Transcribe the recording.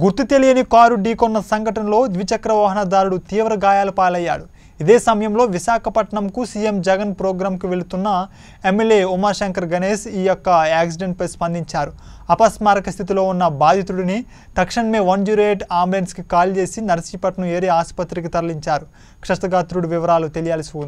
గుర్తు తెలియని కారు ఢీకొన్న సంఘటనలో ద్విచక్ర వాహనదారుడు తీవ్ర గాయాల పాలయ్యాడు ఇదే సమయంలో విశాఖపట్నంకు సీఎం జగన్ ప్రోగ్రాంకు వెళుతున్న ఎమ్మెల్యే ఉమాశంకర్ గణేష్ ఈ యొక్క యాక్సిడెంట్పై స్పందించారు అపస్మారక స్థితిలో ఉన్న బాధితుడిని తక్షణమే వన్ జీరో ఎయిట్ అంబులెన్స్కి కాల్ చేసి నర్సీపట్నం ఏరియా ఆసుపత్రికి తరలించారు క్షతగాత్రుడి వివరాలు తెలియాల్సి ఉంది